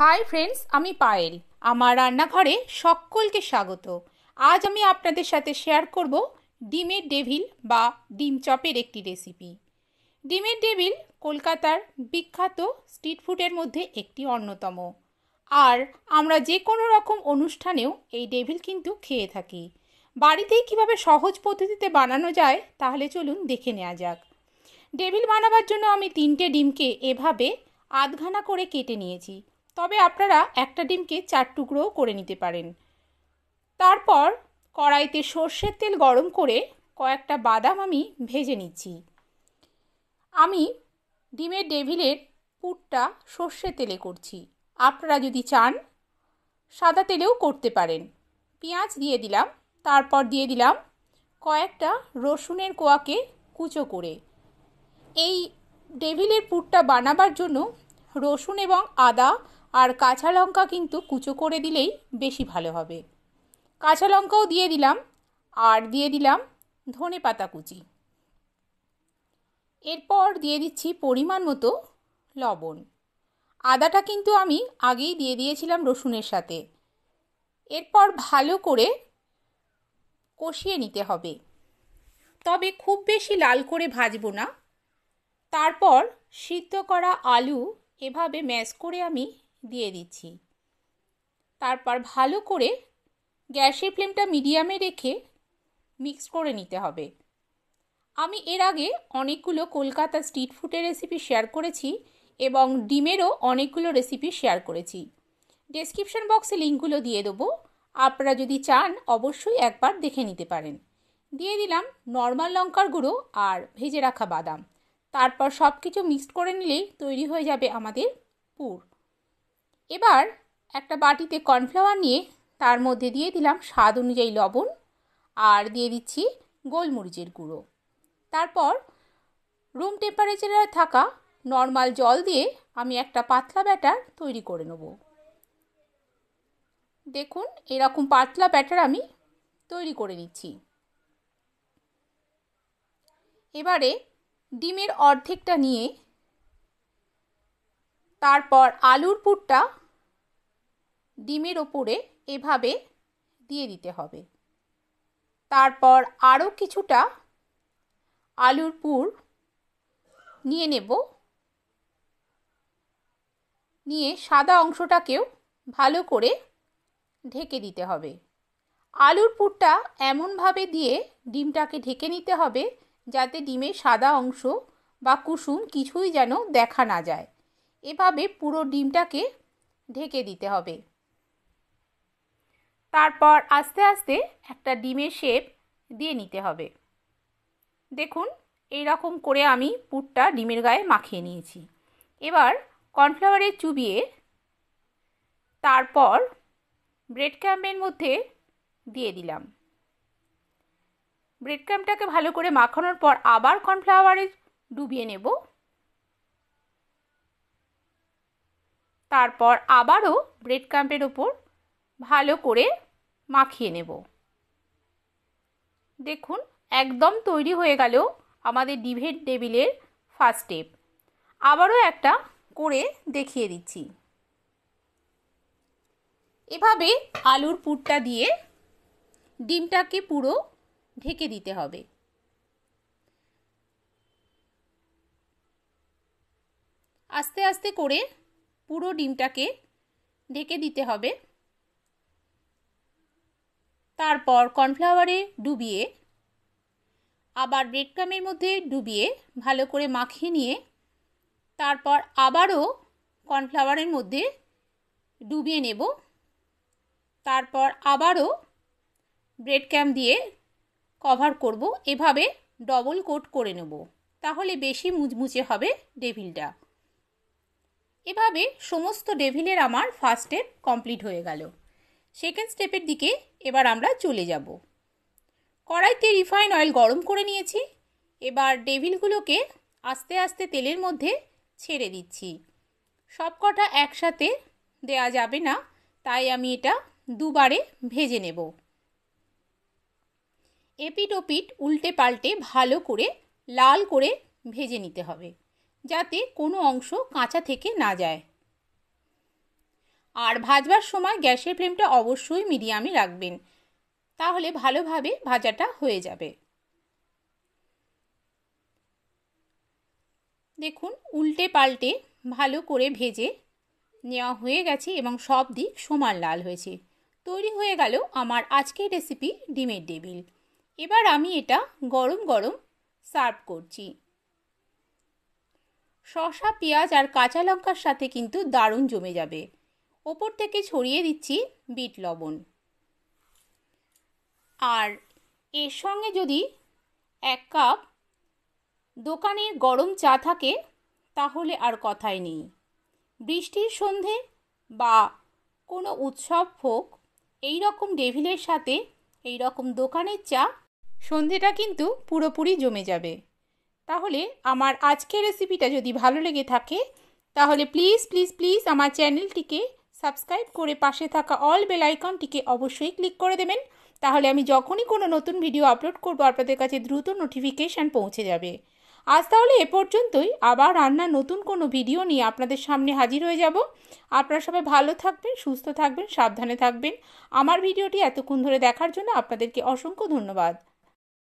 hi friends আমি পায়েল আমার রান্নাঘরে সকলকে স্বাগত আজ আমি আপনাদের সাথে শেয়ার করব ডিমের ডেভিল বা ডিম চপের একটি রেসিপি ডিমের ডেভিল কলকাতার বিখ্যাত স্ট্রিট ফুডের মধ্যে একটি অন্যতম আর আমরা যে কোনো রকম অনুষ্ঠানেও এই ডেভিল কিন্তু খেয়ে থাকি বাড়িতেই কিভাবে সহজ পদ্ধতিতে বানানো যায় তাহলে চলুন দেখে নেওয়া যাক ডেভিল বানাবার জন্য আমি তিনটে ডিমকে এভাবে আধঘানা করে কেটে নিয়েছি তবে আপনারা একটা ডিমকে চার টুকরোও করে নিতে পারেন তারপর কড়াইতে সর্ষের তেল গরম করে কয়েকটা বাদাম আমি ভেজে নিচ্ছি আমি ডিমের ডেভিলের পুরটা সর্ষের তেলে করছি আপনারা যদি চান সাদা তেলেও করতে পারেন পেঁয়াজ দিয়ে দিলাম তারপর দিয়ে দিলাম কয়েকটা রসুনের কোয়াকে কুচো করে এই ডেভিলের পুরটা বানাবার জন্য রসুন এবং আদা আর কাঁচা লঙ্কা কিন্তু কুচো করে দিলেই বেশি ভালো হবে কাঁচা লঙ্কাও দিয়ে দিলাম আর দিয়ে দিলাম ধনে পাতা কুচি এরপর দিয়ে দিচ্ছি পরিমাণ মতো লবণ আদাটা কিন্তু আমি আগেই দিয়ে দিয়েছিলাম রসুনের সাথে এরপর ভালো করে কষিয়ে নিতে হবে তবে খুব বেশি লাল করে ভাজবো না তারপর সিদ্ধ করা আলু এভাবে ম্যাশ করে আমি দিয়ে দিচ্ছি তারপর ভালো করে গ্যাসের ফ্লেমটা মিডিয়ামে রেখে মিক্স করে নিতে হবে আমি এর আগে অনেকগুলো কলকাতা স্ট্রিট ফুডের রেসিপি শেয়ার করেছি এবং ডিমেরও অনেকগুলো রেসিপি শেয়ার করেছি ডেসক্রিপশন বক্সে লিঙ্কগুলো দিয়ে দেবো আপনারা যদি চান অবশ্যই একবার দেখে নিতে পারেন দিয়ে দিলাম নর্মাল লঙ্কার গুঁড়ো আর ভেজে রাখা বাদাম তারপর সব কিছু মিক্সড করে নিলেই তৈরি হয়ে যাবে আমাদের পুর এবার একটা বাটিতে কর্নফ্লাওয়ার নিয়ে তার মধ্যে দিয়ে দিলাম স্বাদ অনুযায়ী লবণ আর দিয়ে দিচ্ছি গোলমরিচের গুঁড়ো তারপর রুম টেম্পারেচারে থাকা নর্মাল জল দিয়ে আমি একটা পাতলা ব্যাটার তৈরি করে নেব দেখুন এরকম পাতলা ব্যাটার আমি তৈরি করে নিচ্ছি এবারে ডিমের অর্ধেকটা নিয়ে তারপর আলুর পুরটা ডিমের ওপরে এভাবে দিয়ে দিতে হবে তারপর আরও কিছুটা আলুর পুর নিয়ে নেব নিয়ে সাদা অংশটাকেও ভালো করে ঢেকে দিতে হবে আলুর পুরটা এমনভাবে দিয়ে ডিমটাকে ঢেকে নিতে হবে যাতে ডিমের সাদা অংশ বা কুসুম কিছুই যেন দেখা না যায় এভাবে পুরো ডিমটাকে ঢেকে দিতে হবে তারপর আস্তে আস্তে একটা ডিমের শেপ দিয়ে নিতে হবে দেখুন এই রকম করে আমি পুরটা ডিমের গায়ে মাখিয়ে নিয়েছি এবার কর্নফ্লাওয়ারে চুবিয়ে তারপর ব্রেড ক্যাম্পের মধ্যে দিয়ে দিলাম ব্রেড ক্যাম্পটাকে ভালো করে মাখানোর পর আবার কর্নফ্লাওয়ারে ডুবিয়ে নেব তারপর আবারও ব্রেড ক্রাম্পের ওপর ভালো করে মাখিয়ে নেব দেখুন একদম তৈরি হয়ে গেল আমাদের ডিভেড টেবিলের ফার্স্ট স্টেপ আবারও একটা করে দেখিয়ে দিচ্ছি এভাবে আলুর পুরটা দিয়ে ডিমটাকে পুরো ঢেকে দিতে হবে আস্তে আস্তে করে পুরো ডিমটাকে ঢেকে দিতে হবে তারপর কর্নফ্লাওয়ারে ডুবিয়ে আবার ব্রেড ক্রামের মধ্যে ডুবিয়ে ভালো করে মাখিয়ে নিয়ে তারপর আবারও কর্নফ্লাওয়ারের মধ্যে ডুবিয়ে নেব তারপর আবারও ব্রেড ক্যাম দিয়ে কভার করব এভাবে ডবল কোট করে নেব তাহলে বেশি মুচমুচে হবে ডেভিলটা এভাবে সমস্ত ডেভিলের আমার ফার্স্ট স্টেপ কমপ্লিট হয়ে গেল সেকেন্ড স্টেপের দিকে এবার আমরা চলে যাব কড়াইতে রিফাইন অয়েল গরম করে নিয়েছি এবার ডেভিলগুলোকে আস্তে আস্তে তেলের মধ্যে ছেড়ে দিচ্ছি সবকটা একসাথে দেয়া যাবে না তাই আমি এটা দুবারে ভেজে নেব এপিট ওপিট উল্টে পাল্টে ভালো করে লাল করে ভেজে নিতে হবে যাতে কোনো অংশ কাঁচা থেকে না যায় আর ভাজবার সময় গ্যাসের ফ্লেমটা অবশ্যই মিডিয়ামে রাখবেন তাহলে ভালোভাবে ভাজাটা হয়ে যাবে দেখুন উল্টে পাল্টে ভালো করে ভেজে নেওয়া হয়ে গেছে এবং সব দিক সমান লাল হয়েছে তৈরি হয়ে গেল আমার আজকের রেসিপি ডিমের ডেবিল এবার আমি এটা গরম গরম সার্ভ করছি শশা পেঁয়াজ আর কাঁচা লঙ্কার সাথে কিন্তু দারুণ জমে যাবে ওপর থেকে ছড়িয়ে দিচ্ছি বিট লবণ আর এর সঙ্গে যদি এক কাপ দোকানের গরম চা থাকে তাহলে আর কথাই নেই বৃষ্টির সন্ধে বা কোনো উৎসব হোক এই রকম ডেভিলের সাথে এই রকম দোকানের চা সন্ধেটা কিন্তু পুরোপুরি জমে যাবে তাহলে আমার আজকের রেসিপিটা যদি ভালো লেগে থাকে তাহলে প্লিজ প্লিজ প্লিজ আমার চ্যানেলটিকে সাবস্ক্রাইব করে পাশে থাকা অল বেল আইকনটিকে অবশ্যই ক্লিক করে দেবেন তাহলে আমি যখনই কোনো নতুন ভিডিও আপলোড করব আপনাদের কাছে দ্রুত নোটিফিকেশান পৌঁছে যাবে আজ তাহলে এ পর্যন্তই আবার রান্নার নতুন কোনো ভিডিও নিয়ে আপনাদের সামনে হাজির হয়ে যাব আপনারা সবাই ভালো থাকবেন সুস্থ থাকবেন সাবধানে থাকবেন আমার ভিডিওটি এতক্ষণ ধরে দেখার জন্য আপনাদেরকে অসংখ্য ধন্যবাদ